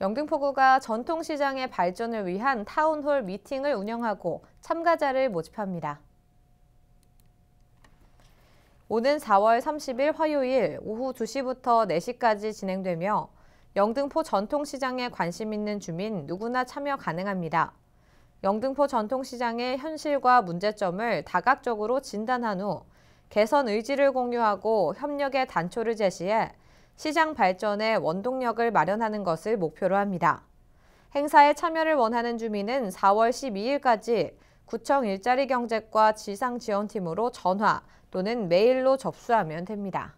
영등포구가 전통시장의 발전을 위한 타운홀 미팅을 운영하고 참가자를 모집합니다. 오는 4월 30일 화요일 오후 2시부터 4시까지 진행되며 영등포 전통시장에 관심 있는 주민 누구나 참여 가능합니다. 영등포 전통시장의 현실과 문제점을 다각적으로 진단한 후 개선 의지를 공유하고 협력의 단초를 제시해 시장 발전에 원동력을 마련하는 것을 목표로 합니다. 행사에 참여를 원하는 주민은 4월 12일까지 구청 일자리 경제과 지상 지원팀으로 전화 또는 메일로 접수하면 됩니다.